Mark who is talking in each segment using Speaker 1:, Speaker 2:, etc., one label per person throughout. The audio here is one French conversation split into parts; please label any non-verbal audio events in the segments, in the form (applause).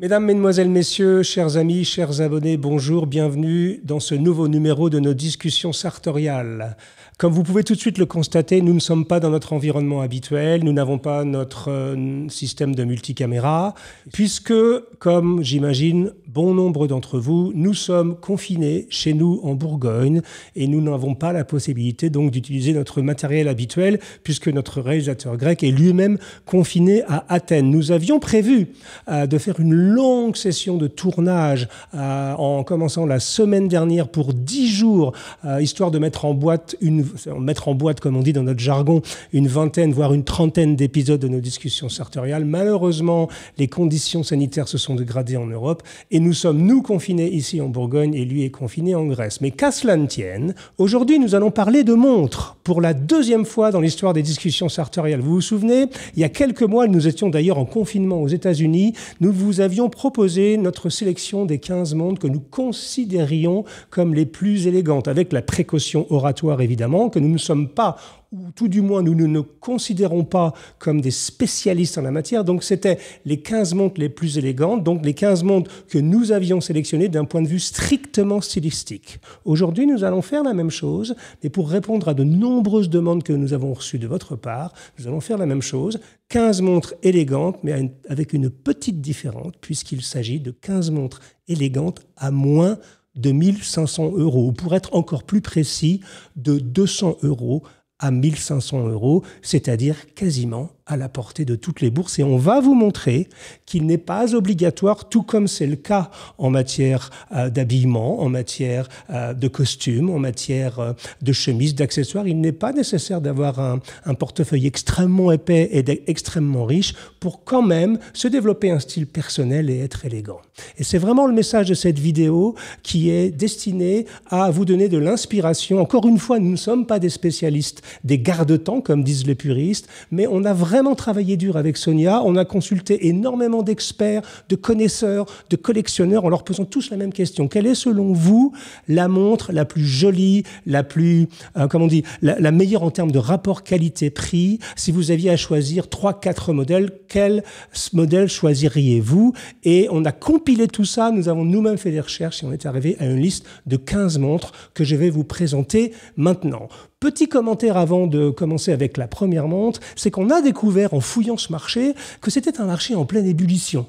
Speaker 1: Mesdames, Mesdemoiselles, Messieurs, chers amis, chers abonnés, bonjour, bienvenue dans ce nouveau numéro de nos discussions sartoriales. Comme vous pouvez tout de suite le constater, nous ne sommes pas dans notre environnement habituel, nous n'avons pas notre euh, système de multicaméra, puisque, comme j'imagine bon nombre d'entre vous, nous sommes confinés chez nous en Bourgogne et nous n'avons pas la possibilité donc d'utiliser notre matériel habituel, puisque notre réalisateur grec est lui-même confiné à Athènes. Nous avions prévu euh, de faire une longue session de tournage euh, en commençant la semaine dernière pour 10 jours, euh, histoire de mettre en boîte, une, mettre en boîte, comme on dit dans notre jargon, une vingtaine, voire une trentaine d'épisodes de nos discussions sartoriales. Malheureusement, les conditions sanitaires se sont dégradées en Europe et nous sommes, nous, confinés ici en Bourgogne et lui est confiné en Grèce. Mais qu'à cela ne tienne, aujourd'hui, nous allons parler de montres pour la deuxième fois dans l'histoire des discussions sartoriales. Vous vous souvenez, il y a quelques mois, nous étions d'ailleurs en confinement aux États-Unis. Nous vous avions proposer proposé notre sélection des 15 mondes que nous considérions comme les plus élégantes, avec la précaution oratoire évidemment, que nous ne sommes pas ou tout du moins nous ne nous considérons pas comme des spécialistes en la matière. Donc c'était les 15 montres les plus élégantes, donc les 15 montres que nous avions sélectionnées d'un point de vue strictement stylistique. Aujourd'hui, nous allons faire la même chose, mais pour répondre à de nombreuses demandes que nous avons reçues de votre part, nous allons faire la même chose. 15 montres élégantes, mais avec une petite différence, puisqu'il s'agit de 15 montres élégantes à moins de 1500 euros, ou pour être encore plus précis, de 200 euros à 1500 euros, c'est-à-dire quasiment à la portée de toutes les bourses et on va vous montrer qu'il n'est pas obligatoire, tout comme c'est le cas en matière euh, d'habillement, en matière euh, de costume, en matière euh, de chemise, d'accessoires. Il n'est pas nécessaire d'avoir un, un, portefeuille extrêmement épais et extrêmement riche pour quand même se développer un style personnel et être élégant. Et c'est vraiment le message de cette vidéo qui est destiné à vous donner de l'inspiration. Encore une fois, nous ne sommes pas des spécialistes des garde-temps, comme disent les puristes, mais on a vraiment vraiment travaillé dur avec Sonia. On a consulté énormément d'experts, de connaisseurs, de collectionneurs en leur posant tous la même question. Quelle est, selon vous, la montre la plus jolie, la plus, euh, comment on dit, la, la, meilleure en termes de rapport qualité-prix Si vous aviez à choisir 3, 4 modèles, quel modèle choisiriez-vous Et on a compilé tout ça. Nous avons nous-mêmes fait des recherches et on est arrivé à une liste de 15 montres que je vais vous présenter maintenant. Petit commentaire avant de commencer avec la première montre, c'est qu'on a découvert en fouillant ce marché que c'était un marché en pleine ébullition.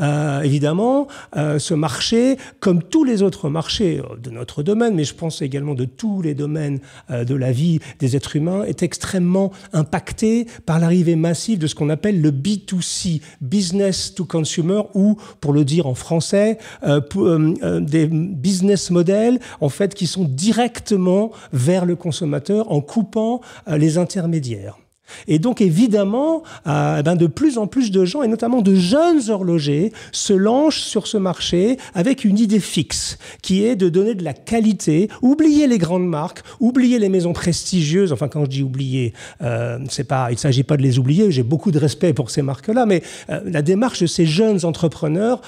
Speaker 1: Euh, évidemment, euh, ce marché, comme tous les autres marchés euh, de notre domaine, mais je pense également de tous les domaines de la vie des êtres humains, est extrêmement impacté par l'arrivée massive de ce qu'on appelle le B2C, Business to Consumer, ou, pour le dire en français, des business models en fait, qui sont directement vers le consommateur en coupant les intermédiaires. Et donc évidemment, euh, eh ben de plus en plus de gens, et notamment de jeunes horlogers, se lancent sur ce marché avec une idée fixe, qui est de donner de la qualité, oublier les grandes marques, oublier les maisons prestigieuses. Enfin, quand je dis oublier, euh, c'est pas, il ne s'agit pas de les oublier. J'ai beaucoup de respect pour ces marques-là, mais euh, la démarche de ces jeunes entrepreneurs,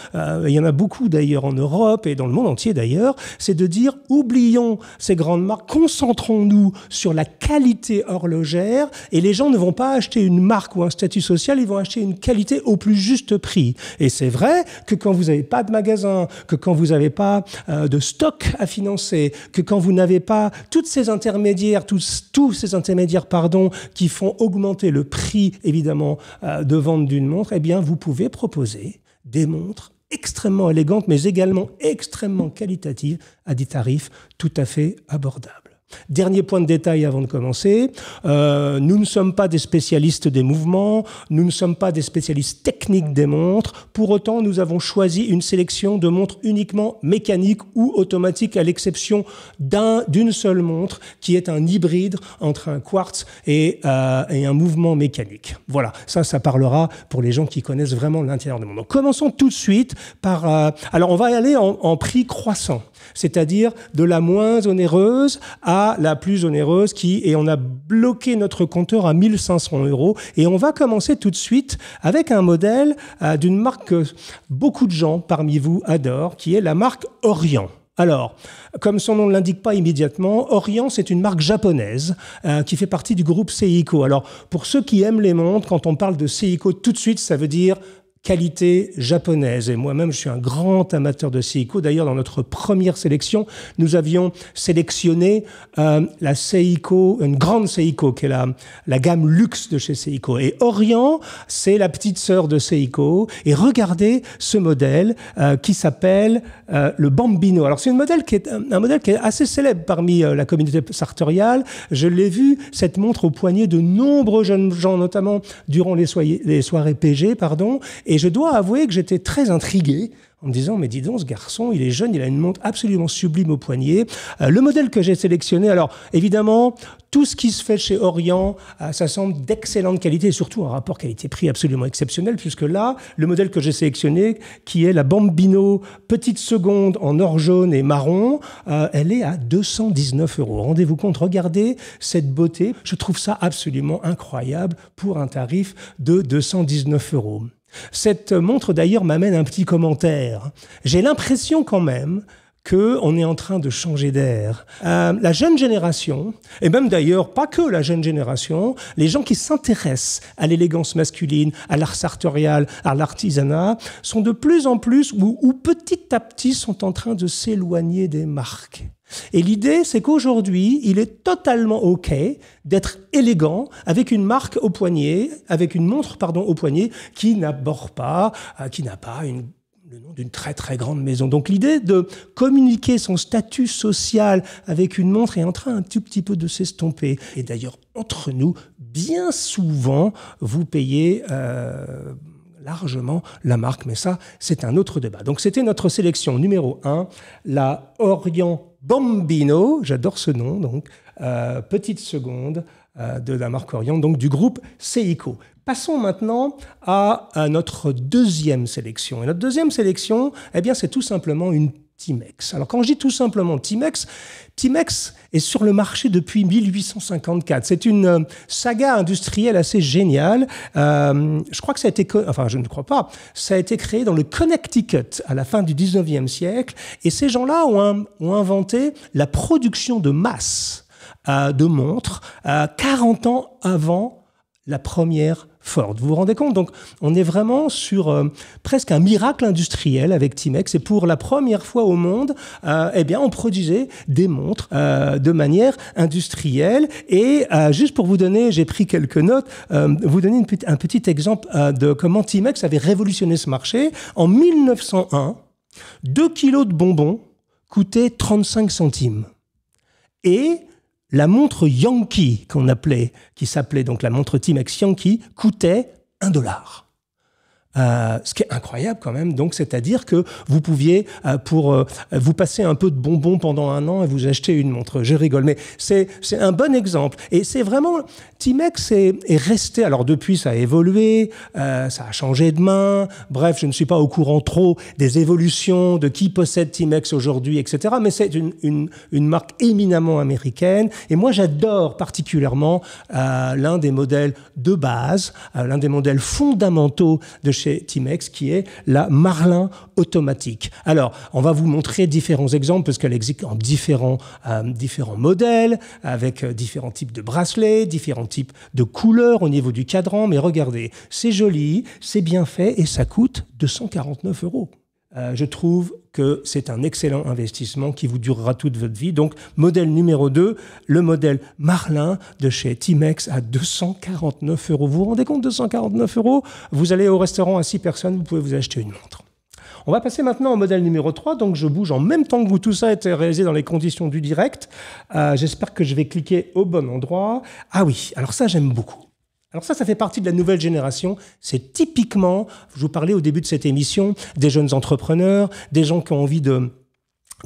Speaker 1: il y en a beaucoup d'ailleurs en Europe et dans le monde entier d'ailleurs, c'est de dire oublions ces grandes marques, concentrons-nous sur la qualité horlogère, et les gens ne vont pas acheter une marque ou un statut social, ils vont acheter une qualité au plus juste prix. Et c'est vrai que quand vous n'avez pas de magasin, que quand vous n'avez pas euh, de stock à financer, que quand vous n'avez pas toutes ces intermédiaires, tous, ces intermédiaires, pardon, qui font augmenter le prix, évidemment, euh, de vente d'une montre, eh bien, vous pouvez proposer des montres extrêmement élégantes, mais également extrêmement qualitatives à des tarifs tout à fait abordables. Dernier point de détail avant de commencer, euh, nous ne sommes pas des spécialistes des mouvements, nous ne sommes pas des spécialistes techniques des montres, pour autant nous avons choisi une sélection de montres uniquement mécaniques ou automatiques à l'exception d'une seule montre qui est un hybride entre un quartz euh, et, un mouvement mécanique. Voilà, ça ça parlera pour les gens qui connaissent vraiment l'intérieur du monde. Donc commençons tout de suite par... Euh, alors on va aller en prix croissant c'est-à-dire de la moins onéreuse à la plus onéreuse qui, et on a bloqué notre compteur à 1500 euros. Et on va commencer tout de suite avec un modèle euh, d'une marque que beaucoup de gens parmi vous adorent, qui est la marque Orient. Alors, comme son nom ne l'indique pas immédiatement, Orient, c'est une marque japonaise euh, qui fait partie du groupe Seiko. Alors, pour ceux qui aiment les montres, quand on parle de Seiko, tout de suite, ça veut dire qualité japonaise. Et moi-même, je suis un grand amateur de Seiko. D'ailleurs, dans notre première sélection, nous avions sélectionné euh, la Seiko, une grande Seiko, qui est la, la gamme luxe de chez Seiko. Et Orient, c'est la petite sœur de Seiko. Et regardez ce modèle euh, qui s'appelle euh, le Bambino. Alors, c'est un modèle qui est, un modèle qui est assez célèbre parmi la communauté sartoriale. Je l'ai vu, cette montre au poignet de nombreux jeunes gens, notamment durant les, soirées, les PG, pardon. Et et je dois avouer que j'étais très intrigué en me disant, mais dis donc, ce garçon, il est jeune, il a une montre absolument sublime au poignet. Euh, le modèle que j'ai sélectionné, alors évidemment, tout ce qui se fait chez Orient, euh, ça semble d'excellente qualité, et surtout un rapport qualité-prix absolument exceptionnel, puisque là, le modèle que j'ai sélectionné, qui est la Bambino Petite Seconde en or jaune et marron, euh, elle est à 219 euros. Rendez-vous compte, regardez cette beauté. Je trouve ça absolument incroyable pour un tarif de 219 euros. Cette montre d'ailleurs m'amène un petit commentaire. J'ai l'impression quand même qu'on est en train de changer d'air. Euh, la jeune génération, et même d'ailleurs pas que la jeune génération, les gens qui s'intéressent à l'élégance masculine, à l'art sartorial, à l'artisanat, sont de plus en plus ou petit à petit sont en train de s'éloigner des marques. Et l'idée, c'est qu'aujourd'hui, il est totalement OK d'être élégant avec une marque au poignet, avec une montre, pardon, au poignet, qui n'aborde pas, euh, qui n'a pas une le nom d'une très très grande maison. Donc l'idée de communiquer son statut social avec une montre est en train un tout petit peu de s'estomper. Et d'ailleurs, entre nous, bien souvent, vous payez... Euh, largement la marque. mais ça, c'est un autre débat. Donc c'était notre sélection numéro 1, la Orient Bombino. j'adore ce nom, donc euh, petite seconde euh, de la marque Orient, donc du groupe Seiko. Passons maintenant à, à, notre deuxième sélection. Et notre deuxième sélection, eh bien, c'est tout simplement une Timex. Alors quand je dis tout simplement Timex, Timex, et sur le marché depuis 1854. C'est une euh, saga industrielle assez géniale. Euh, je crois que ça a été, enfin je ne crois pas, ça a été créé dans le Connecticut à la fin du 19e siècle. Et ces gens-là ont, ont inventé la production de masse euh, de montres, 40 ans avant la première Ford. Vous vous rendez compte Donc, on est vraiment sur euh, presque un miracle industriel avec Timex. Et pour la première fois au monde, euh, eh bien, on produisait des montres euh, de manière industrielle. Et juste pour vous donner, j'ai pris quelques notes, vous donner un petit exemple de comment Timex avait révolutionné ce marché. En 1901, 2 kilos de bonbons coûtaient 35 centimes. Et la montre Yankee qu'on appelait, qui s'appelait donc la montre Timex Yankee, coûtait un dollar. Euh, ce qui est incroyable quand même. Donc, c'est-à-dire que vous pouviez, euh, pour euh, vous passer un peu de bonbons pendant un an et vous acheter une montre. Je rigole, mais c'est un bon exemple. Et c'est vraiment, Timex est, resté. Alors depuis, ça a évolué, ça a changé de main. Bref, je ne suis pas au courant trop des évolutions de qui possède Timex aujourd'hui, etc. Mais c'est une, une, une, marque éminemment américaine. Et moi, j'adore particulièrement l'un des modèles de base, l'un des modèles fondamentaux de chez chez Timex, qui est la Marlin automatique. Alors, on va vous montrer différents exemples, parce qu'elle existe en différents, euh, différents modèles, avec euh, différents types de bracelets, différents types de couleurs au niveau du cadran. Mais regardez, c'est joli, c'est bien fait, et ça coûte 249 euros. Euh, je trouve que c'est un excellent investissement qui vous durera toute votre vie. Donc, modèle numéro 2, le modèle Marlin de chez Timex à 249 euros. Vous vous rendez compte, 249 euros Vous allez au restaurant à 6 personnes, vous pouvez vous acheter une montre. On va passer maintenant au modèle numéro 3. Donc, je bouge en même temps que vous. Tout ça a été réalisé dans les conditions du direct. Euh, j'espère que je vais cliquer au bon endroit. Ah oui, alors ça, j'aime beaucoup. Alors ça, ça fait partie de la nouvelle génération. C'est typiquement, je vous parlais au début de cette émission, des jeunes entrepreneurs, des gens qui ont envie de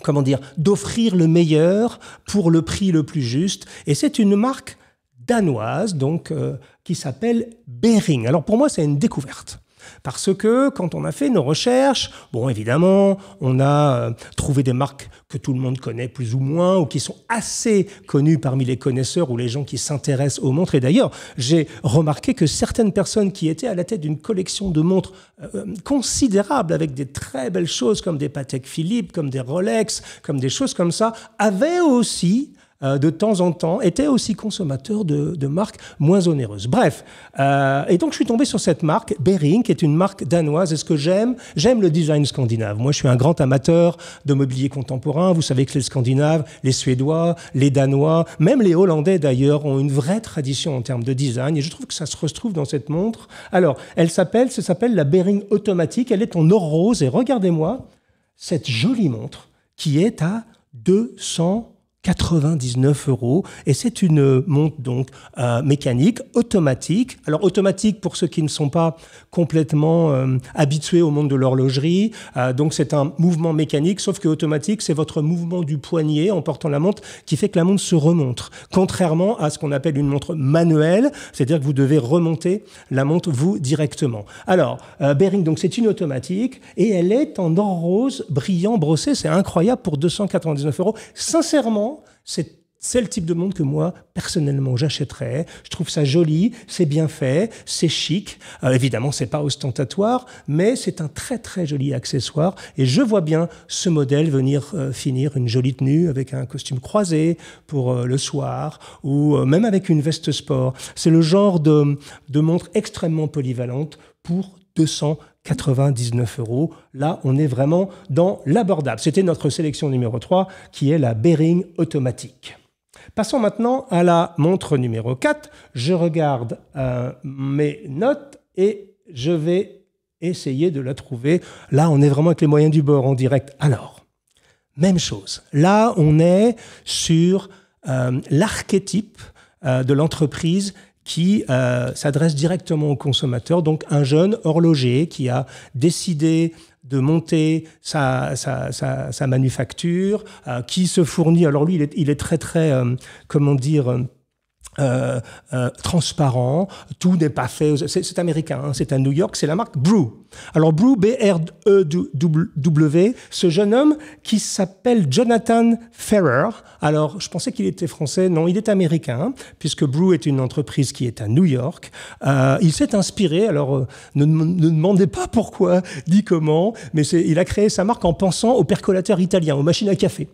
Speaker 1: comment dire, d'offrir le meilleur pour le prix le plus juste. Et c'est une marque danoise, donc, euh, qui s'appelle Bering. Alors pour moi, c'est une découverte. Parce que quand on a fait nos recherches, bon, évidemment, on a euh, trouvé des marques que tout le monde connaît plus ou moins, ou qui sont assez connues parmi les connaisseurs ou les gens qui s'intéressent aux montres. Et d'ailleurs, j'ai remarqué que certaines personnes qui étaient à la tête d'une collection de montres euh, euh, considérable, avec des très belles choses comme des Patek Philippe, comme des Rolex, comme des choses comme ça, avaient aussi euh, de temps en temps, était aussi consommateur de, marques moins onéreuses. Bref, euh, et donc je suis tombé sur cette marque, Bering, qui est une marque danoise. Et ce que j'aime, j'aime le design scandinave. Moi, je suis un grand amateur de mobilier contemporain. Vous savez que les Scandinaves, les Suédois, les Danois, même les Hollandais d'ailleurs, ont une vraie tradition en termes de design. Et je trouve que ça se retrouve dans cette montre. Alors, elle s'appelle, ça s'appelle la Bering automatique. Elle est en or rose. Et regardez-moi cette jolie montre qui est à 200 99 euros. Et c'est une montre donc euh, mécanique, automatique. Alors automatique pour ceux qui ne sont pas complètement euh, habitués au monde de l'horlogerie. Euh, donc c'est un mouvement mécanique, sauf que automatique, c'est votre mouvement du poignet en portant la montre qui fait que la montre se remonte. Contrairement à ce qu'on appelle une montre manuelle, c'est-à-dire que vous devez remonter la montre vous directement. Alors Bering, donc c'est une automatique et elle est en or rose brillant brossé. C'est incroyable pour 299 euros. Sincèrement, c'est le type de montre que moi, personnellement, j'achèterais. Je trouve ça joli, c'est bien fait, c'est chic. Euh, évidemment, c'est pas ostentatoire, mais c'est un très très joli accessoire. Et je vois bien ce modèle venir euh, finir une jolie tenue avec un costume croisé pour euh, le soir ou euh, même avec une veste sport. C'est le genre de, de montre extrêmement polyvalente pour 200 99 euros. Là, on est vraiment dans l'abordable. C'était notre sélection numéro 3 qui est la Bering automatique. Passons maintenant à la montre numéro 4. Je regarde euh, mes notes et je vais essayer de la trouver. Là, on est vraiment avec les moyens du bord en direct. Alors, même chose. Là, on est sur euh, l'archétype euh, de l'entreprise qui euh, s'adresse directement au consommateur, donc un jeune horloger qui a décidé de monter sa, sa, sa, manufacture, euh, qui se fournit, alors lui il est, il est très très, euh, comment dire, euh, euh, transparent, tout n'est pas fait. C'est américain, hein, c'est à New York, c'est la marque Brew. Alors Brew, B-R-E-W, ce jeune homme qui s'appelle Jonathan Ferrer. Alors je pensais qu'il était français, non, il est américain, puisque Brew est une entreprise qui est à New York. Euh, il s'est inspiré, alors ne, ne, demandez pas pourquoi, dit comment, mais il a créé sa marque en pensant aux percolateurs italiens, aux machines à café.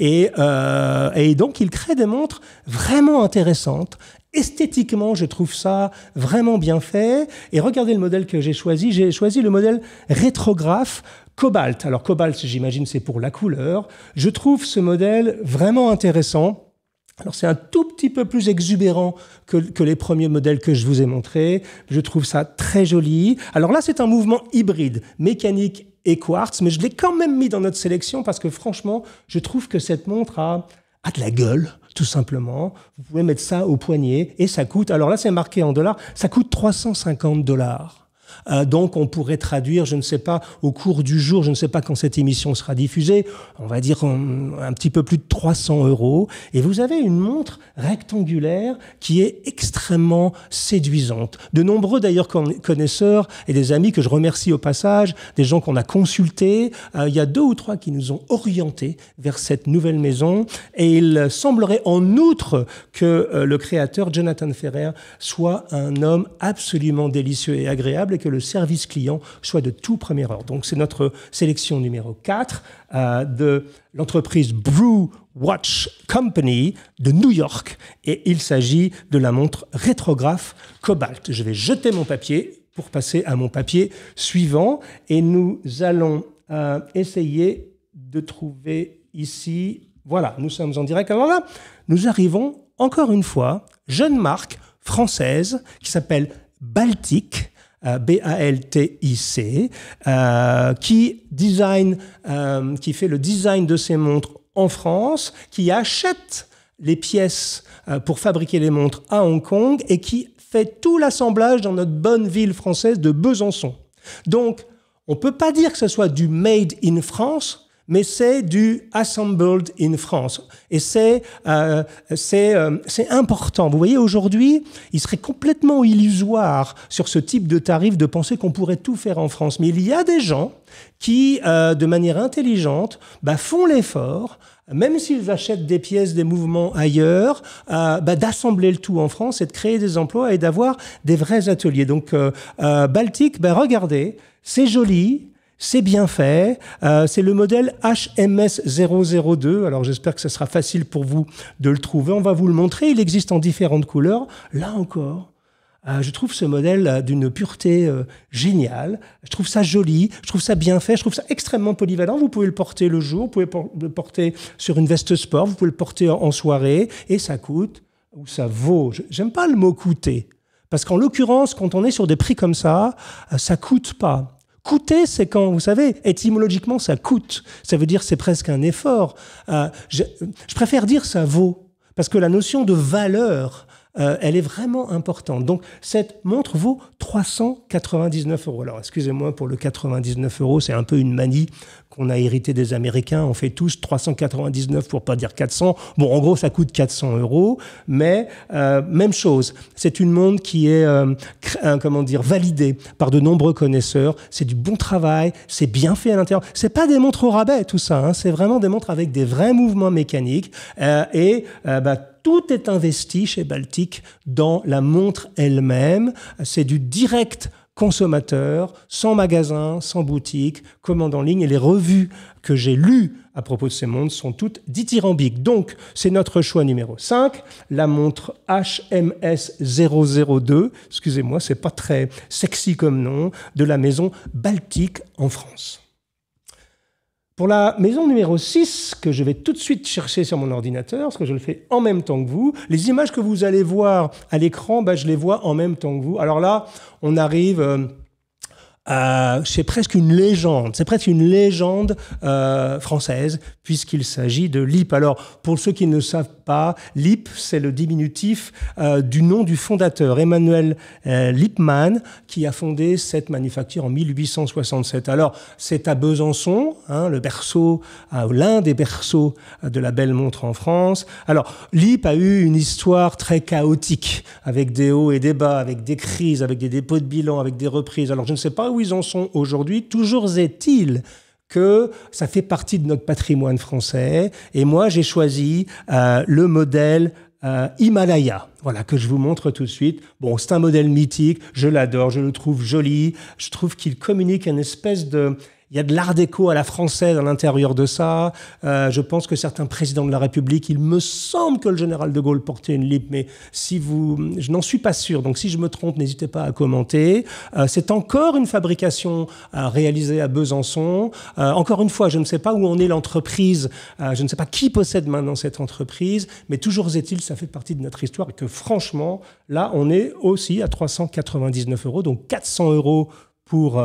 Speaker 1: Euh, et, donc, il crée des montres vraiment intéressantes. Esthétiquement, je trouve ça vraiment bien fait. Et regardez le modèle que j'ai choisi. J'ai choisi le modèle rétrographe Cobalt. Alors, Cobalt, j'imagine, c'est pour la couleur. Je trouve ce modèle vraiment intéressant. Alors c'est un tout petit peu plus exubérant que, que, les premiers modèles que je vous ai montrés. Je trouve ça très joli. Alors là, c'est un mouvement hybride, mécanique et quartz, mais je l'ai quand même mis dans notre sélection parce que franchement, je trouve que cette montre a, a de la gueule, tout simplement. Vous pouvez mettre ça au poignet et ça coûte, alors là c'est marqué en dollars, ça coûte 350 dollars. Euh, donc on pourrait traduire, je ne sais pas, au cours du jour, je ne sais pas quand cette émission sera diffusée, on va dire un, petit peu plus de 300 euros. Et vous avez une montre rectangulaire qui est extrêmement séduisante. De nombreux d'ailleurs connaisseurs et des amis que je remercie au passage, des gens qu'on a consultés, euh, il y a deux ou trois qui nous ont orientés vers cette nouvelle maison. Et il semblerait en outre que euh, le créateur Jonathan Ferrer soit un homme absolument délicieux et agréable que le service client soit de tout premier ordre. Donc c'est notre sélection numéro 4 euh, de l'entreprise Brew Watch Company de New York et il s'agit de la montre rétrographe Cobalt. Je vais jeter mon papier pour passer à mon papier suivant et nous allons euh, essayer de trouver ici. Voilà, nous sommes en direct. Alors là, nous arrivons encore une fois, jeune marque française qui s'appelle Baltic euh, b a euh, qui design, euh, qui fait le design de ces montres en France, qui achète les pièces pour fabriquer les montres à Hong Kong et qui fait tout l'assemblage dans notre bonne ville française de Besançon. Donc, on ne peut pas dire que ce soit du made in France mais c'est du assembled in France. Et c'est euh, euh important. Vous voyez, aujourd'hui, il serait complètement illusoire sur ce type de tarif de penser qu'on pourrait tout faire en France. Mais il y a des gens qui, euh, de manière intelligente, bah, font l'effort même s'ils achètent des pièces, des mouvements ailleurs, euh, bah, d'assembler le tout en France et de créer des emplois et d'avoir des vrais ateliers. Donc, euh, euh Baltique, bah, regardez, c'est joli, c'est bien fait. Euh, c'est le modèle HMS002. Alors j'espère que ce sera facile pour vous de le trouver. On va vous le montrer. Il existe en différentes couleurs. Là encore, euh, je trouve ce modèle euh, d'une pureté géniale. Je trouve ça joli, je trouve ça bien fait, je trouve ça extrêmement polyvalent. Vous pouvez le porter le jour, vous pouvez le porter sur une veste sport, vous pouvez le porter en, soirée, et ça coûte ou ça vaut. J'aime pas le mot coûter, parce qu'en l'occurrence, quand on est sur des prix comme ça, ça coûte pas. Coûter, c'est quand, vous savez, étymologiquement, ça coûte. Ça veut dire c'est presque un effort. Euh, je, préfère dire ça vaut, parce que la notion de valeur, euh, elle est vraiment importante. Donc, cette montre vaut 399 euros. Alors, excusez-moi pour le 99 euros, c'est un peu une manie qu'on a hérité des Américains. On fait tous 399 pour pas dire 400. Bon, en gros, ça coûte 400 euros, mais euh, même chose. C'est une montre qui est euh, euh, comment dire validée par de nombreux connaisseurs. C'est du bon travail, c'est bien fait à l'intérieur. C'est pas des montres au rabais tout ça. Hein. C'est vraiment des montres avec des vrais mouvements mécaniques et bah, tout est investi chez Baltic dans la montre elle-même. C'est du direct consommateur, sans magasin, sans boutique, commande en ligne. Et les revues que j'ai lues à propos de ces montres sont toutes dithyrambiques. Donc, c'est notre choix numéro 5, la montre HMS 002, excusez-moi, c'est pas très sexy comme nom, de la maison Baltique en France. Pour la maison numéro 6, que je vais tout de suite chercher sur mon ordinateur, parce que je le fais en même temps que vous, les images que vous allez voir à l'écran, bah je les vois en même temps que vous. Alors là, on arrive... Euh, euh, c'est presque une légende, c'est presque une légende euh, française, puisqu'il s'agit de LIP. Alors, pour ceux qui ne savent pas, LIP, c'est le diminutif euh, du nom du fondateur, Emmanuel Lipman, qui a fondé cette manufacture en 1867. Alors, c'est à Besançon, hein, le berceau, l'un des berceaux de la belle montre en France. Alors, LIP a eu une histoire très chaotique, avec des hauts et des bas, avec des crises, avec des dépôts de bilan, avec des reprises. Alors, je ne sais pas où ils en sont aujourd'hui. Toujours est-il que ça fait partie de notre patrimoine français. Et moi, j'ai choisi euh, le modèle euh, Himalaya, voilà, que je vous montre tout de suite. Bon, c'est un modèle mythique, je l'adore, je le trouve joli, je trouve qu'il communique une espèce de, il y a de l'art déco à la française à l'intérieur de ça. Euh, je pense que certains présidents de la République, il me semble que le général de Gaulle portait une lippe, mais si vous, je n'en suis pas sûr. Donc si je me trompe, n'hésitez pas à commenter. Euh, c'est encore une fabrication euh, réalisée à Besançon. encore une fois, je ne sais pas où en est l'entreprise. je ne sais pas qui possède maintenant cette entreprise, mais toujours est-il, ça fait partie de notre histoire et que franchement, là, on est aussi à 399 euros, donc 400 euros pour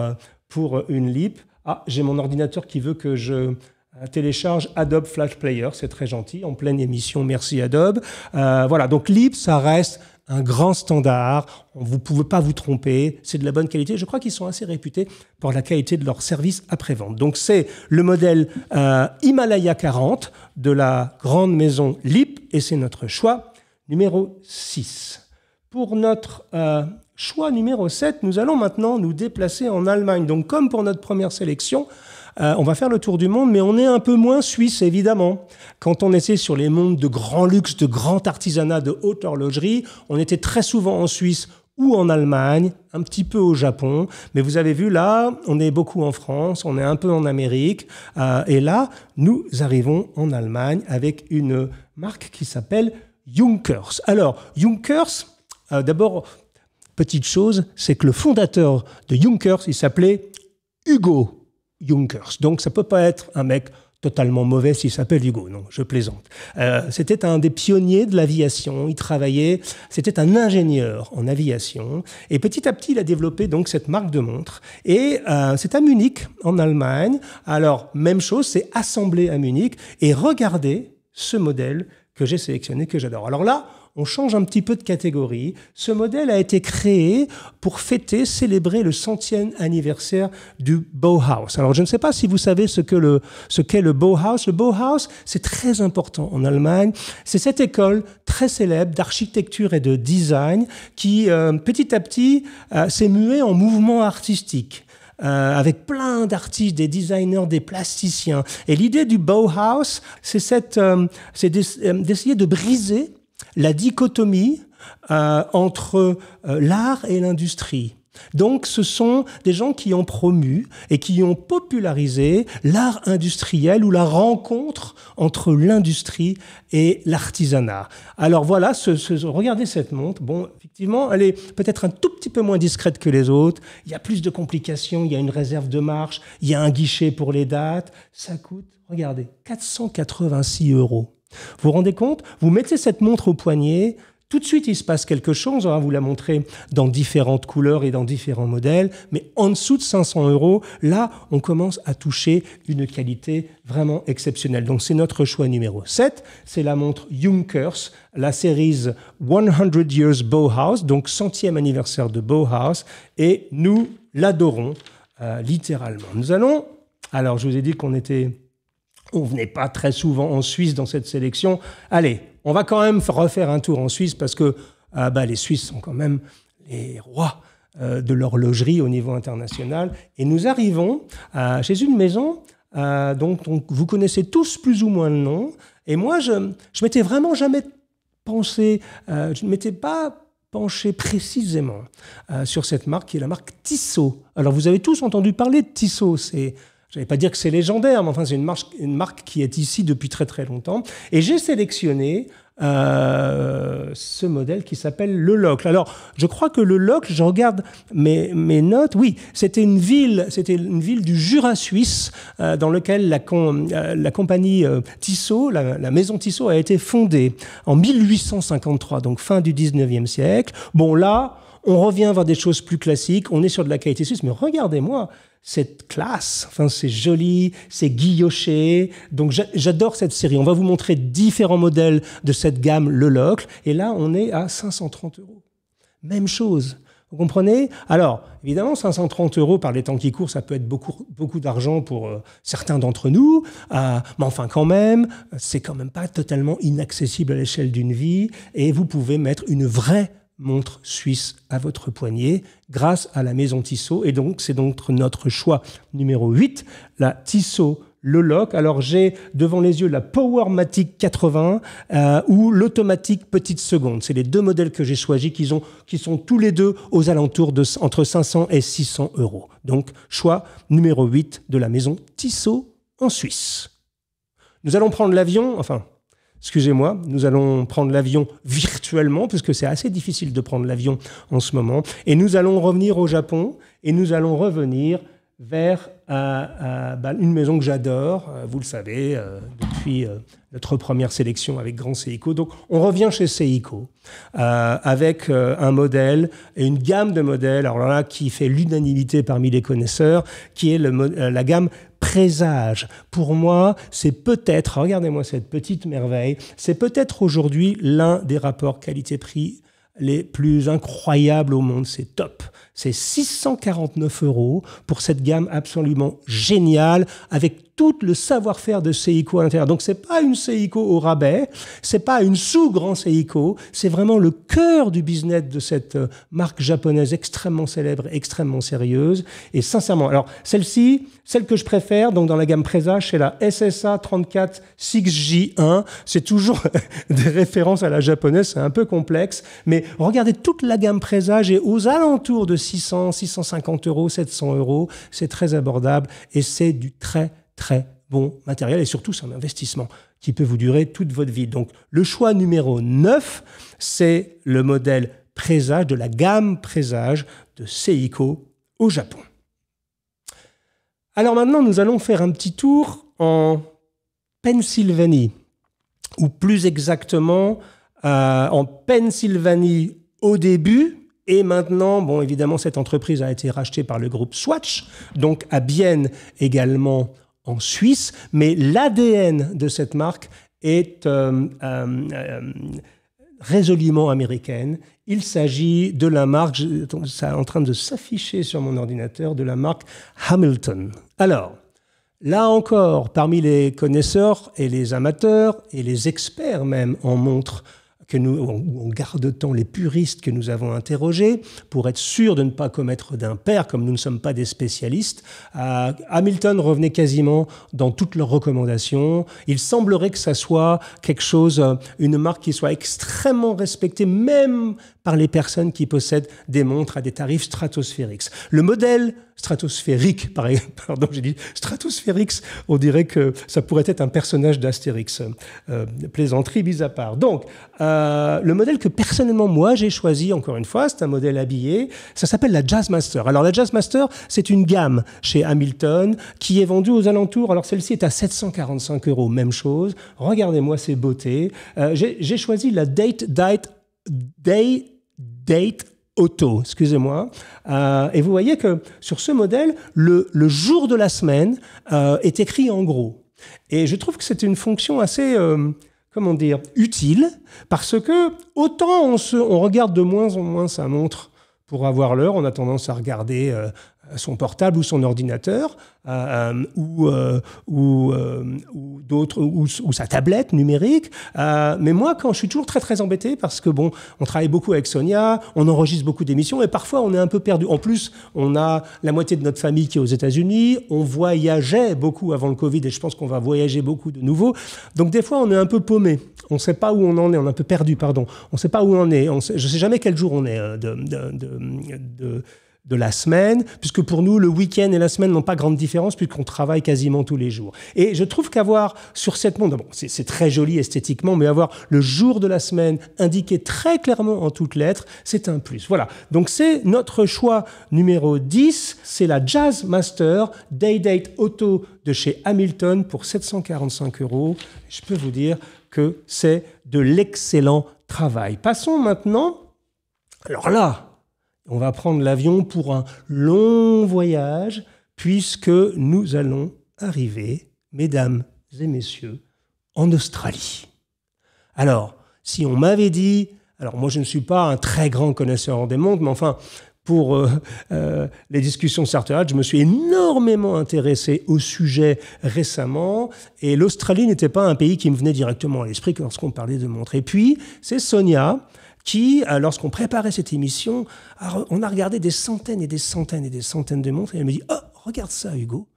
Speaker 1: pour une LIP. Ah, j'ai mon ordinateur qui veut que je euh, télécharge Adobe Flash Player, c'est très gentil, en pleine émission, merci Adobe. Euh, voilà, donc Lip, ça reste un grand standard, vous ne pouvez pas vous tromper, c'est de la bonne qualité. Je crois qu'ils sont assez réputés pour la qualité de leur service après-vente. Donc c'est le modèle euh, Himalaya 40 de la grande maison LIP et c'est notre choix numéro 6. Pour notre Choix numéro 7, nous allons maintenant nous déplacer en Allemagne. Donc comme pour notre première sélection, euh, on va faire le tour du monde, mais on est un peu moins suisse, évidemment. Quand on était sur les mondes de grand luxe, de grand artisanat, de haute horlogerie, on était très souvent en Suisse ou en Allemagne, un petit peu au Japon. Mais vous avez vu, là, on est beaucoup en France, on est un peu en Amérique. Euh, et là, nous arrivons en Allemagne avec une marque qui s'appelle Junkers. Alors, Junkers, euh, d'abord, petite chose, c'est que le fondateur de Junkers, il s'appelait Hugo Junkers. Donc ça peut pas être un mec totalement mauvais s'il s'appelle Hugo. Non, je plaisante. Euh, c'était un des pionniers de l'aviation. Il travaillait. C'était un ingénieur en aviation. Et petit à petit, il a développé donc cette marque de montre. Et euh, c'est à Munich, en Allemagne. Alors, même chose, c'est assemblé à Munich. Et regardez ce modèle que j'ai sélectionné, que j'adore. Alors là, on change un petit peu de catégorie. Ce modèle a été créé pour fêter, célébrer le centième anniversaire du Bauhaus. Alors je ne sais pas si vous savez ce que le ce qu'est le Bauhaus. Le Bauhaus, c'est très important en Allemagne. C'est cette école très célèbre d'architecture et de design qui euh, petit à petit euh, s'est muée en mouvement artistique. Euh, avec plein d'artistes, des designers, des plasticiens. Et l'idée du Bauhaus, c'est d'essayer de briser la dichotomie euh, entre euh, l'art et l'industrie. Donc ce sont des gens qui ont promu et qui ont popularisé l'art industriel ou la rencontre entre l'industrie et l'artisanat. Alors voilà, ce, regardez cette montre. Bon, effectivement, elle est peut-être un tout petit peu moins discrète que les autres. Il y a plus de complications, il y a une réserve de marche, il y a un guichet pour les dates. Ça coûte, regardez, 486 euros. Vous vous rendez compte Vous mettez cette montre au poignet, tout de suite il se passe quelque chose, on hein, va vous la montrer dans différentes couleurs et dans différents modèles, mais en dessous de 500 euros, là on commence à toucher une qualité vraiment exceptionnelle. Donc c'est notre choix numéro 7, c'est la montre Junkers, la série 100 Years Bauhaus, donc centième anniversaire de Bauhaus, et nous l'adorons euh, littéralement. Nous allons, alors je vous ai dit qu'on était on venait pas très souvent en Suisse dans cette sélection. Allez, on va quand même refaire un tour en Suisse parce que ah bah, les Suisses sont quand même les rois euh, de l'horlogerie au niveau international. Et nous arrivons euh, chez une maison euh, dont, vous connaissez tous plus ou moins le nom. Et moi, je ne m'étais vraiment jamais pensé, je ne m'étais pas penché précisément sur cette marque qui est la marque Tissot. Alors vous avez tous entendu parler de Tissot, c'est je ne pas dire que c'est légendaire, mais enfin, c'est une marque, une marque qui est ici depuis très très longtemps. Et j'ai sélectionné euh, ce modèle qui s'appelle le Locle. Alors, je crois que le Locle, je regarde mes, mes notes. Oui, c'était une ville, c'était une ville du Jura suisse euh, dans lequel la, euh, la compagnie Tissot, la, la, maison Tissot, a été fondée en 1853, donc fin du 19e siècle. Bon là. On revient vers des choses plus classiques. On est sur de la qualité suisse. Mais regardez-moi cette classe. Enfin, c'est joli, c'est guilloché. Donc, j'adore cette série. On va vous montrer différents modèles de cette gamme Le Locle. Et là, on est à 530 euros. Même chose. Vous comprenez Alors, évidemment, 530 euros par les temps qui courent, ça peut être beaucoup, beaucoup d'argent pour euh, certains d'entre nous, euh, mais enfin quand même, c'est quand même pas totalement inaccessible à l'échelle d'une vie, et vous pouvez mettre une vraie montre suisse à votre poignet grâce à la maison Tissot. Et donc, c'est donc notre choix numéro 8, la Tissot le lock. Alors j'ai devant les yeux la Powermatic 80 euh, ou l'automatique petite seconde. C'est les deux modèles que j'ai choisis qui, ont, qui sont tous les deux aux alentours de entre 500 et 600 euros. Donc choix numéro 8 de la maison Tissot en Suisse. Nous allons prendre l'avion, enfin Excusez-moi, nous allons prendre l'avion virtuellement, puisque c'est assez difficile de prendre l'avion en ce moment. Et nous allons revenir au Japon, et nous allons revenir vers euh, euh, bah, une maison que j'adore, euh, vous le savez, depuis notre première sélection avec Grand Seiko. Donc on revient chez Seiko avec un modèle et une gamme de modèles, alors là qui fait l'unanimité parmi les connaisseurs, qui est la gamme présage. Pour moi, c'est peut-être, regardez-moi cette petite merveille, c'est peut-être aujourd'hui l'un des rapports qualité-prix les plus incroyables au monde, c'est top. C'est 649 euros pour cette gamme absolument géniale, avec tout le savoir-faire de Seiko à l'intérieur. Donc c'est pas une Seiko au rabais, c'est pas une sous-grand Seiko, c'est vraiment le cœur du business de cette euh, marque japonaise extrêmement célèbre, extrêmement sérieuse et sincèrement. Alors celle-ci, celle que je préfère, donc dans la gamme présage, c'est la SSA 346 j 1 C'est toujours (laughs) des références à la japonaise, c'est un peu complexe, mais regardez toute la gamme présage et aux alentours de 600, 650 euros, 700 euros, c'est très abordable et c'est du très très bon matériel et surtout c'est un investissement qui peut vous durer toute votre vie. Donc le choix numéro 9, c'est le modèle présage de la gamme présage de Seiko au Japon. Alors maintenant, nous allons faire un petit tour en Pennsylvanie, ou plus exactement euh, en Pennsylvanie au début. Et maintenant, bon, évidemment, cette entreprise a été rachetée par le groupe Swatch, donc à Bienne également en Suisse, mais l'ADN de cette marque est euh, euh, euh, résolument américaine. Il s'agit de la marque, ça est en train de s'afficher sur mon ordinateur, de la marque Hamilton. Alors, Là encore, parmi les connaisseurs et les amateurs et les experts même en montrent que nous, on garde tant les puristes que nous avons interrogés pour être sûr de ne pas commettre d'impair, comme nous ne sommes pas des spécialistes. Hamilton revenait quasiment dans toutes leurs recommandations. Il semblerait que ça soit quelque chose, euh, une marque qui soit extrêmement respectée, même par les personnes qui possèdent des montres à des tarifs stratosphériques. Le modèle stratosphérique, (laughs) pardon, j'ai dit stratosphérique, on dirait que ça pourrait être un personnage d'Astérix. Euh, plaisanterie mise à part. Donc, euh, euh, le modèle que personnellement moi j'ai choisi, encore une fois, c'est un modèle habillé, ça s'appelle la Jazzmaster. Alors la Jazzmaster, c'est une gamme chez Hamilton qui est vendue aux alentours. Alors celle-ci est à 745 euros, même chose. Regardez-moi ces beautés. Euh, j'ai choisi la Date Date Day Date auto, excusez-moi. Euh, et vous voyez que sur ce modèle, le, jour de la semaine est écrit en gros. Et je trouve que c'est une fonction assez comment dire, utile, parce que autant on, se, on regarde de moins en moins sa montre pour avoir l'heure, on a tendance à regarder euh, son portable ou son ordinateur euh, euh, ou, euh, ou, d'autres ou, sa tablette numérique. mais moi, quand je suis toujours très très embêté parce que bon, on travaille beaucoup avec Sonia, on enregistre beaucoup d'émissions et parfois on est un peu perdu. En plus, on a la moitié de notre famille qui est aux États-Unis, on voyageait beaucoup avant le Covid et je pense qu'on va voyager beaucoup de nouveau. Donc des fois, on est un peu paumé. On ne sait pas où on en est, on est un peu perdu, pardon. On ne sait pas où on est. je ne sais jamais quel jour on est de de la semaine, puisque pour nous, le week-end et la semaine n'ont pas grande différence, puisqu'on travaille quasiment tous les jours. Et je trouve qu'avoir sur cette montre, bon, c'est très joli esthétiquement, mais avoir le jour de la semaine indiqué très clairement en toutes lettres, c'est un plus. Voilà, donc c'est notre choix numéro 10, c'est la Jazz Master Day-Date Auto de chez Hamilton pour 745 euros. Je peux vous dire que c'est de l'excellent travail. Passons maintenant, alors là, on va prendre l'avion pour un long voyage, puisque nous allons arriver, mesdames et messieurs, en Australie. Alors, si on m'avait dit, alors moi je ne suis pas un très grand connaisseur des mondes, mais enfin, pour euh, euh, les discussions Sartre, je me suis énormément intéressé au sujet récemment, et l'Australie n'était pas un pays qui me venait directement à l'esprit lorsqu'on parlait de montres. Et puis, c'est Sonia qui, euh, lorsqu'on préparait cette émission, on a regardé des centaines et des centaines et des centaines de montres et elle me dit Oh, regarde ça, Hugo,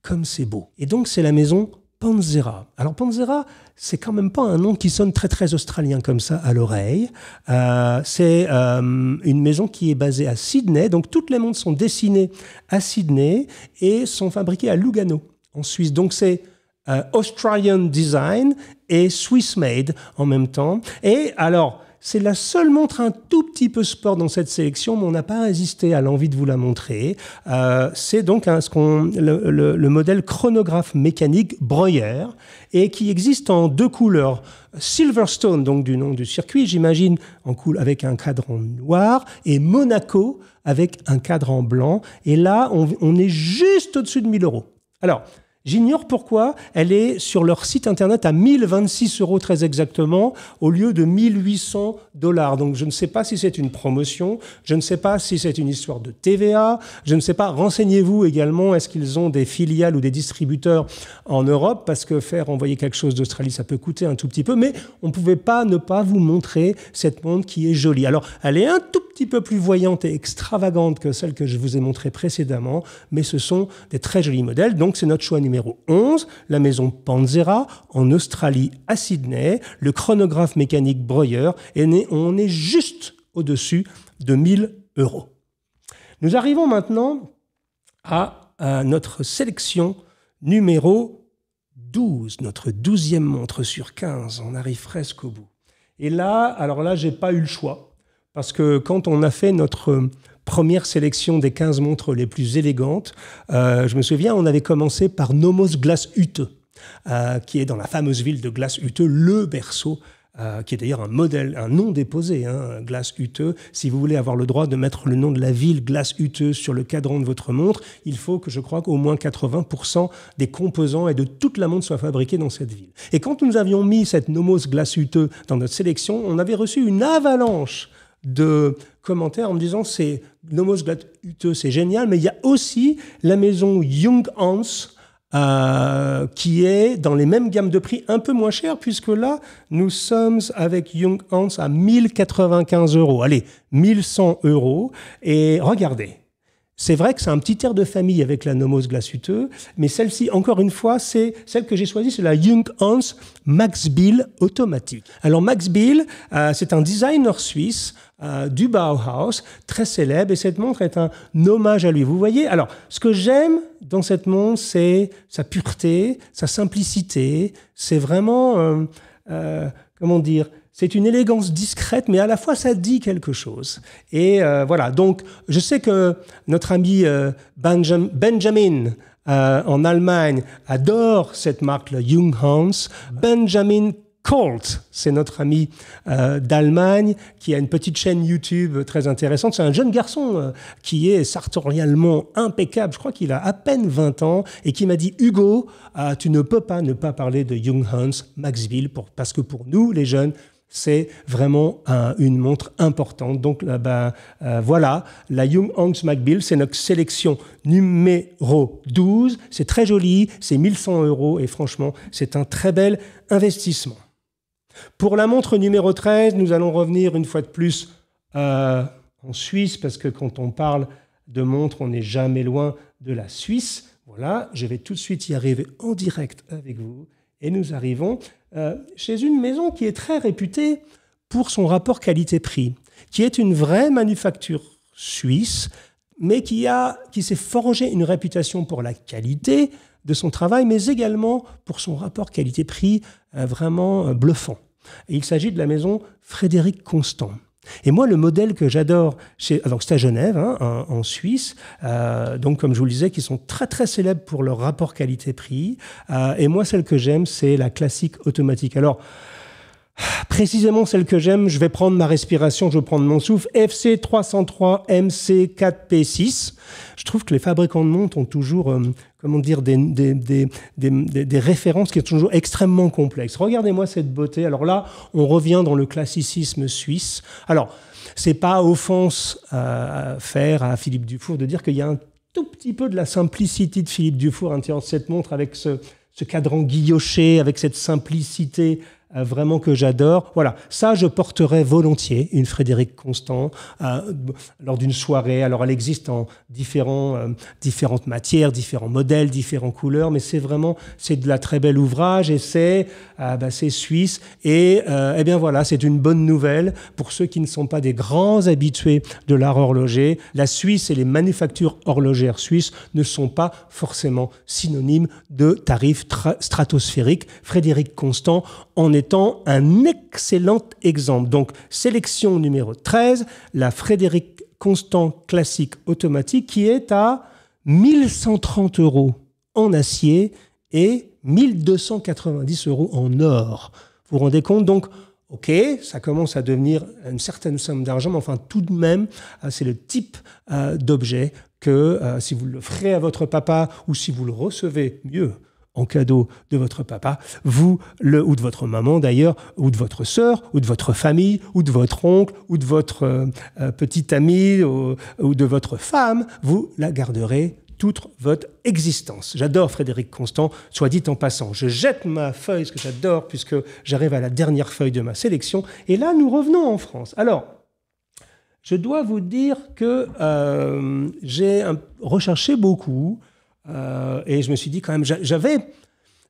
Speaker 1: comme c'est beau. Et donc, c'est la maison Panzera. Alors Panzera, c'est quand même pas un nom qui sonne très très australien comme ça à l'oreille. Euh, c'est euh, une maison qui est basée à Sydney, donc toutes les montres sont dessinées à Sydney et sont fabriquées à Lugano en Suisse. Donc c'est Australian Design et Swiss Made en même temps. Et alors c'est la seule montre un tout petit peu sport dans cette sélection, mais on n'a pas résisté à l'envie de vous la montrer. Euh, c'est donc le, modèle chronographe mécanique Breuer, et qui existe en deux couleurs. Silverstone, donc du nom du circuit, j'imagine, en cool, avec un cadran noir, et Monaco avec un cadran blanc. Et là, on, est juste au-dessus de 1000 euros. Alors, J'ignore pourquoi elle est sur leur site internet à 1026 euros très exactement au lieu de 1800 dollars. Donc je ne sais pas si c'est une promotion, je ne sais pas si c'est une histoire de TVA, je ne sais pas. Renseignez-vous également, est-ce qu'ils ont des filiales ou des distributeurs en Europe Parce que faire envoyer quelque chose d'Australie, ça peut coûter un tout petit peu, mais on ne pouvait pas ne pas vous montrer cette montre qui est jolie. Alors elle est un tout petit peu plus voyante et extravagante que celle que je vous ai montrée précédemment, mais ce sont des très jolis modèles, donc c'est notre choix numéro numéro 11, la maison Panzera, en Australie, à Sydney. Le chronographe mécanique Breuer, et on est juste au-dessus de 1000 euros. Nous arrivons maintenant à, notre sélection numéro 12, notre douzième montre sur 15. On arrive presque au bout. Et là, alors là, j'ai pas eu le choix. Parce que quand on a fait notre première sélection des 15 montres les plus élégantes. Euh, je me souviens, on avait commencé par Nomos Glace Huteux, qui est dans la fameuse ville de Glace Huteux, le berceau euh, qui est d'ailleurs un modèle, un nom déposé, hein, Glace Huteux. Si vous voulez avoir le droit de mettre le nom de la ville Glace Huteux sur le cadran de votre montre, il faut que je crois qu'au moins 80% des composants et de toute la montre soient fabriqués dans cette ville. Et quand nous avions mis cette Nomos Glace Huteux dans notre sélection, on avait reçu une avalanche de commentaires en me disant c'est Nomos Glatute, c'est génial, mais il y a aussi la maison Young Hans. Euh, qui est dans les mêmes gammes de prix, un peu moins cher, puisque là, nous sommes avec Young Hans à 1095 euros. Allez, 1100 euros. Et regardez, c'est vrai que c'est un petit air de famille avec la Nomos glacuteux, mais celle-ci, encore une fois, c'est celle que j'ai choisie, c'est la Jung Hans Max Bill automatique. Alors Max Bill, euh, c'est un designer suisse euh, du Bauhaus, très célèbre, et cette montre est un hommage à lui. Vous voyez, alors, ce que j'aime dans cette montre, c'est sa pureté, sa simplicité, c'est vraiment, euh, euh, comment dire, c'est une élégance discrète, mais à la fois ça dit quelque chose. Et voilà, donc je sais que notre ami Benjamin en Allemagne adore cette marque, le Junghans. Benjamin Colt, c'est notre ami euh, d'Allemagne qui a une petite chaîne YouTube très intéressante. C'est un jeune garçon euh, qui est sartorialement impeccable. Je crois qu'il a à peine 20 ans et qui m'a dit Hugo, euh, tu ne peux pas ne pas parler de Young Hans Maxville pour, parce que pour nous, les jeunes, c'est vraiment une montre importante. Donc là euh, bah, euh, voilà, la Young Hans Maxville, c'est notre sélection numéro 12. C'est très joli, c'est 1100 euros et franchement, c'est un très bel investissement. Pour la montre numéro 13, nous allons revenir une fois de plus euh, en Suisse, parce que quand on parle de montre, on n'est jamais loin de la Suisse. Voilà, je vais tout de suite y arriver en direct avec vous. Et nous arrivons euh, chez une maison qui est très réputée pour son rapport qualité-prix, qui est une vraie manufacture suisse, mais qui, qui s'est forgée une réputation pour la qualité, de son travail, mais également pour son rapport qualité-prix euh, vraiment euh, bluffant. il s'agit de la maison Frédéric Constant. Et moi, le modèle que j'adore, ah, c'est à Genève, hein, en, Suisse, euh, donc comme je vous le disais, qui sont très très célèbres pour leur rapport qualité-prix. et moi, celle que j'aime, c'est la classique automatique. Alors, précisément celle que j'aime, je vais prendre ma respiration, je vais prendre mon souffle, FC 303 MC 4P6. Je trouve que les fabricants de montres ont toujours, euh, comment dire, des, références qui sont toujours extrêmement complexes. Regardez-moi cette beauté. Alors là, on revient dans le classicisme suisse. Alors, c'est pas offense à faire à Philippe Dufour de dire qu'il y a un tout petit peu de la simplicité de Philippe Dufour en hein, tirant cette montre avec ce, ce cadran guilloché, avec cette simplicité euh, vraiment que j'adore. Voilà, ça je porterais volontiers une Frédéric Constant euh, lors d'une soirée. Alors elle existe en différents, euh, différentes matières, différents modèles, différentes couleurs, mais c'est vraiment c'est de la très belle ouvrage et c'est bah, suisse et eh bien voilà c'est une bonne nouvelle pour ceux qui ne sont pas des grands habitués de l'art horloger. La Suisse et les manufactures horlogères suisses ne sont pas forcément synonymes de tarifs stratosphériques. Frédéric Constant en étant un excellent exemple. Donc, sélection numéro 13, la Frédéric Constant classique automatique qui est à 1130 euros en acier et 1290 euros en or. Vous vous rendez compte Donc, Ok, ça commence à devenir une certaine somme d'argent, mais enfin tout de même, euh, c'est le type euh, d'objet que euh, si vous le ferez à votre papa ou si vous le recevez mieux en cadeau de votre papa, vous le ou de votre maman d'ailleurs, ou de votre sœur, ou de votre famille, ou de votre oncle, ou de votre euh, euh, petite amie, ou, de votre femme, vous la garderez toute votre existence. J'adore Frédéric Constant, soit dit en passant. Je jette ma feuille, ce que j'adore, puisque j'arrive à la dernière feuille de ma sélection. Et là, nous revenons en France. Alors, je dois vous dire que euh, j'ai recherché beaucoup euh, et je me suis dit quand même, j'avais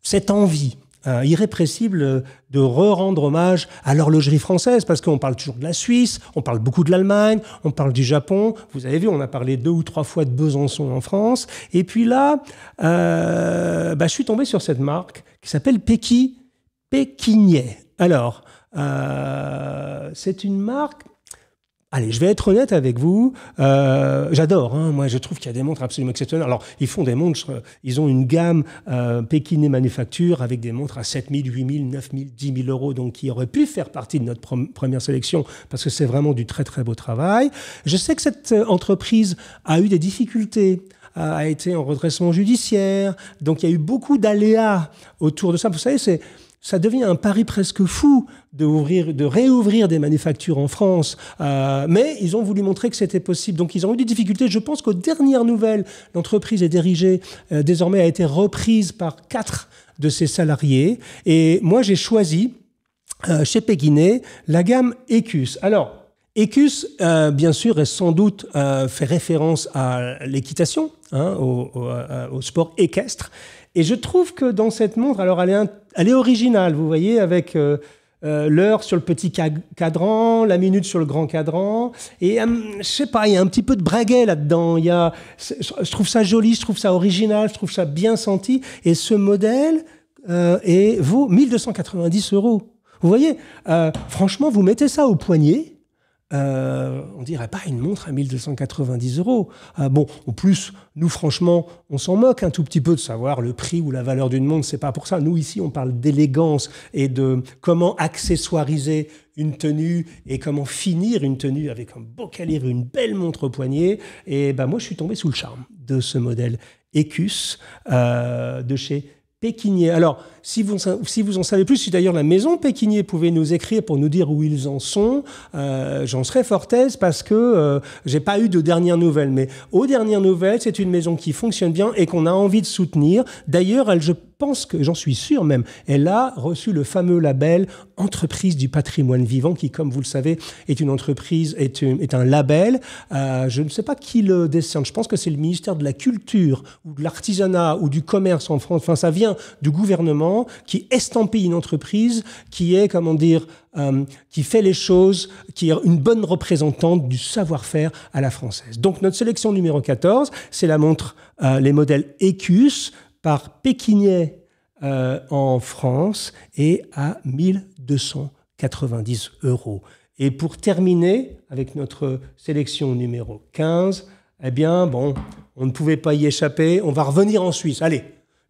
Speaker 1: cette envie euh, irrépressible de re-rendre hommage à l'horlogerie française, parce qu'on parle toujours de la Suisse, on parle beaucoup de l'Allemagne, on parle du Japon. Vous avez vu, on a parlé deux ou trois fois de Besançon en France. Et puis là, euh, bah, je suis tombé sur cette marque qui s'appelle Péki, Pékinier. Alors, c'est une marque Allez, je vais être honnête avec vous. Euh, J'adore. Hein, moi, je trouve qu'il y a des montres absolument exceptionnelles. Alors, ils font des montres. Euh, ils ont une gamme euh, Pékin Manufacture avec des montres à 7 000, 8 000, 9 000, 10 000 euros. Donc, qui auraient pu faire partie de notre première sélection parce que c'est vraiment du très, très beau travail. Je sais que cette euh, entreprise a eu des difficultés a été en redressement judiciaire. Donc il y a eu beaucoup d'aléas autour de ça. Vous savez, c'est ça devient un pari presque fou de, ouvrir, de réouvrir des manufactures en France. Euh, mais ils ont voulu montrer que c'était possible. Donc ils ont eu des difficultés. Je pense qu'aux dernières nouvelles, l'entreprise est dirigée, euh, désormais a été reprise par quatre de ses salariés. Et moi, j'ai choisi euh, chez Péguinet la gamme Ecus. Alors, Ecus, bien sûr, est sans doute fait référence à l'équitation, hein, au, au, sport équestre. Et je trouve que dans cette montre, alors elle est, elle est originale, vous voyez, avec euh, euh, l'heure sur le petit cadran, la minute sur le grand cadran. Et hum, je sais pas, il y a un petit peu de braguet là-dedans. Il y a, je trouve ça joli, je trouve ça original, je trouve ça bien senti. Et ce modèle euh, est, vaut 1290 euros. Vous voyez, franchement, vous mettez ça au poignet. Euh, on dirait pas une montre à 1290 euros. Ah bon, en plus, nous franchement, on s'en moque un tout petit peu de savoir le prix ou la valeur d'une montre, c'est pas pour ça. Nous ici, on parle d'élégance et de comment accessoiriser une tenue et comment finir une tenue avec un beau calibre, une belle montre au poignet. Et ben moi, je suis tombé sous le charme de ce modèle Ecus euh, de chez Pékinier. Alors, si vous, si vous en savez plus, si d'ailleurs la maison Pékinier pouvait nous écrire pour nous dire où ils en sont, euh, j'en serais fort aise parce que euh, j'ai pas eu de dernières nouvelles. Mais aux dernières nouvelles, c'est une maison qui fonctionne bien et qu'on a envie de soutenir. D'ailleurs, elle, je pense que, j'en suis sûr même, elle a reçu le fameux label Entreprise du patrimoine vivant, qui, comme vous le savez, est une entreprise, est, un label. Euh, je ne sais pas qui le décerne. Je pense que c'est le ministère de la Culture ou de l'artisanat ou du commerce en France. Enfin, ça vient du gouvernement qui estampille une entreprise qui est, comment dire, euh, qui fait les choses, qui est une bonne représentante du savoir-faire à la française. Donc notre sélection numéro 14, c'est la montre, euh, les modèles EQUS par Pékinier euh, en France et à 1290 euros. Et pour terminer avec notre sélection numéro 15, eh bien, bon, on ne pouvait pas y échapper. On va revenir en Suisse. Allez,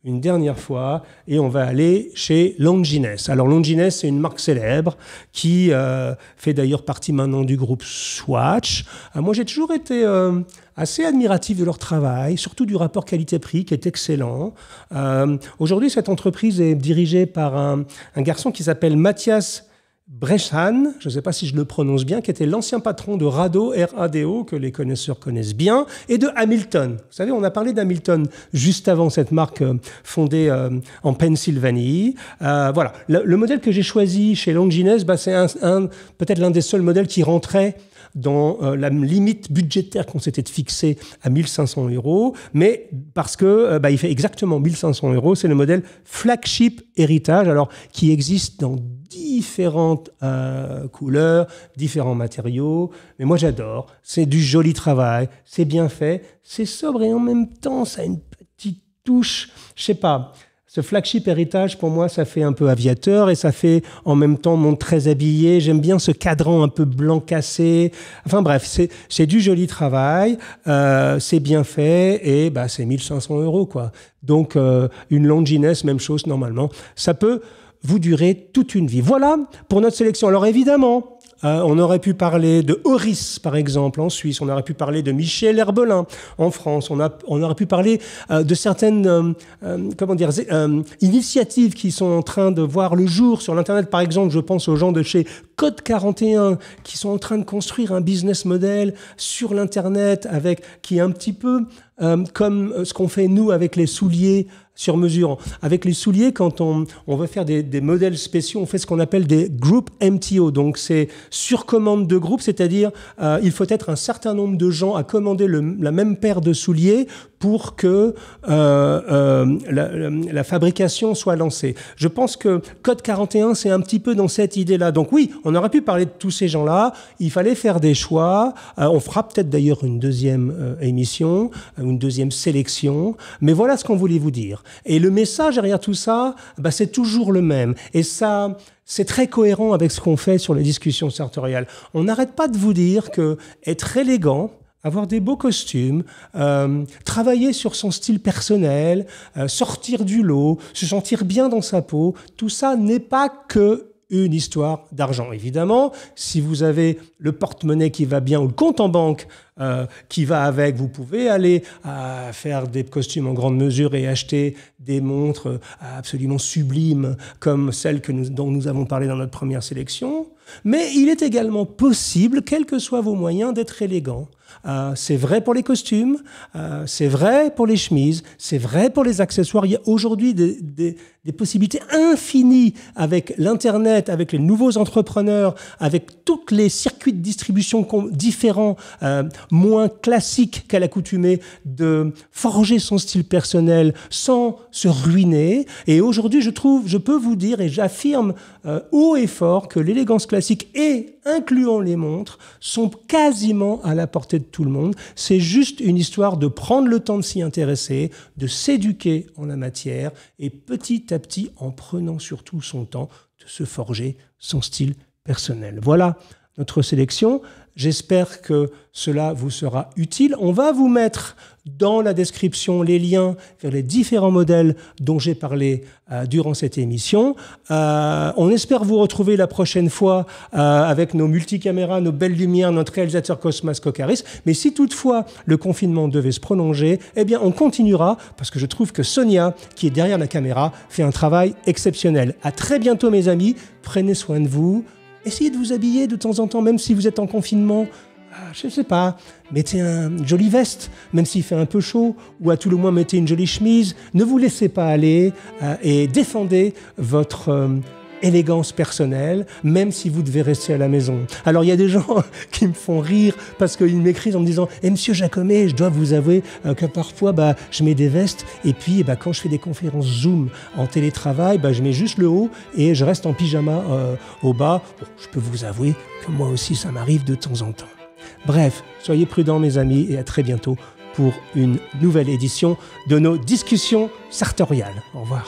Speaker 1: une dernière fois et on va aller chez Longines. Alors Longines, c'est une marque célèbre qui euh, fait d'ailleurs partie maintenant du groupe Swatch. Euh, moi, j'ai toujours été euh, assez admiratif de leur travail, surtout du rapport qualité-prix qui est excellent. Aujourd'hui, cette entreprise est dirigée par un, un garçon qui s'appelle Mathias Breshan, je ne sais pas si je le prononce bien, qui était l'ancien patron de Rado, R O que les connaisseurs connaissent bien, et de Hamilton. Vous savez, on a parlé d'Hamilton juste avant cette marque euh, fondée euh, en Pennsylvanie. Euh, voilà, le, modèle que j'ai choisi chez Longines, bah, c'est peut-être l'un des seuls modèles qui rentrait dans euh, la limite budgétaire qu'on s'était fixée à 1500 euros, mais parce que euh, bah, il fait exactement 1500 euros, c'est le modèle flagship héritage, alors qui existe dans différentes euh, couleurs, différents matériaux, mais moi j'adore, c'est du joli travail, c'est bien fait, c'est sobre et en même temps ça a une petite touche, je sais pas. Ce flagship héritage, pour moi, ça fait un peu aviateur et ça fait en même temps mon très habillé. J'aime bien ce cadran un peu blanc cassé. Enfin bref, c'est du joli travail, euh, c'est bien fait et bah, c'est 1500 euros. quoi. Donc euh, une Longines, même chose normalement. Ça peut vous durer toute une vie. Voilà pour notre sélection. Alors évidemment, euh, on aurait pu parler de Horis, par exemple, en Suisse. On aurait pu parler de Michel Herbelin en France. On, a, on aurait pu parler euh, de certaines euh, comment dire, initiatives qui sont en train de voir le jour sur l'Internet. Par exemple, je pense aux gens de chez Code 41 qui sont en train de construire un business model sur l'Internet avec, qui est un petit peu comme ce qu'on fait nous avec les souliers sur mesure. Avec les souliers, quand on, on veut faire des, des, modèles spéciaux, on fait ce qu'on appelle des group MTO. Donc c'est sur commande de groupe, c'est-à-dire euh, il faut être un certain nombre de gens à commander la même paire de souliers pour que euh, euh, la, fabrication soit lancée. Je pense que Code 41, c'est un petit peu dans cette idée-là. Donc oui, on aurait pu parler de tous ces gens-là, il fallait faire des choix. Euh, on fera peut-être d'ailleurs une deuxième émission, une deuxième sélection, mais voilà ce qu'on voulait vous dire. Et le message derrière tout ça, bah, c'est toujours le même. Et ça, c'est très cohérent avec ce qu'on fait sur les discussions sartoriales. On n'arrête pas de vous dire que être élégant, avoir des beaux costumes, euh, travailler sur son style personnel, euh, sortir du lot, se sentir bien dans sa peau, tout ça n'est pas que une histoire d'argent. Évidemment, si vous avez le porte-monnaie qui va bien ou le compte en banque euh, qui va avec, vous pouvez aller faire des costumes en grande mesure et acheter des montres absolument sublimes comme celles dont nous avons parlé dans notre première sélection. Mais il est également possible, quels que soient vos moyens, d'être élégant. Euh, c'est vrai pour les costumes, euh, c'est vrai pour les chemises, c'est vrai pour les accessoires. Il y a aujourd'hui des, des possibilités infinies avec l'Internet, avec les nouveaux entrepreneurs, avec tous les circuits de distribution différents, euh, moins classiques qu'à l'accoutumée, de forger son style personnel sans se ruiner. Et aujourd'hui, je trouve, je peux vous dire et j'affirme euh, haut et fort que l'élégance classique et incluant les montres sont quasiment à la portée de tout le monde. C'est juste une histoire de prendre le temps de s'y intéresser, de s'éduquer en la matière et petit petit en prenant surtout son temps de se forger son style personnel. Voilà notre sélection. J'espère que cela vous sera utile. On va vous mettre dans la description les liens vers les différents modèles dont j'ai parlé euh, durant cette émission. Euh, on espère vous retrouver la prochaine fois euh, avec nos multicaméras, nos belles lumières, notre réalisateur Cosmas Cocaris. Mais si toutefois le confinement devait se prolonger, eh bien on continuera parce que je trouve que Sonia, qui est derrière la caméra, fait un travail exceptionnel. À très bientôt mes amis. Prenez soin de vous. Essayez de vous habiller de temps en temps, même si vous êtes en confinement. Ah, je ne sais pas, mettez une jolie veste, même s'il fait un peu chaud, ou à tout le moins mettez une jolie chemise. Ne vous laissez pas aller euh, et défendez votre... Euh, élégance personnelle, même si vous devez rester à la maison. Alors il y a des gens (laughs) qui me font rire parce qu'ils m'écrivent en me disant Eh monsieur Jacomet, je dois vous avouer euh, que parfois bah, je mets des vestes et puis bah, quand je fais des conférences Zoom en télétravail, bah, je mets juste le haut et je reste en pyjama euh, au bas. je peux vous avouer que moi aussi ça m'arrive de temps en temps. Bref, soyez prudents mes amis et à très bientôt pour une nouvelle édition de nos discussions sartoriales. Au revoir.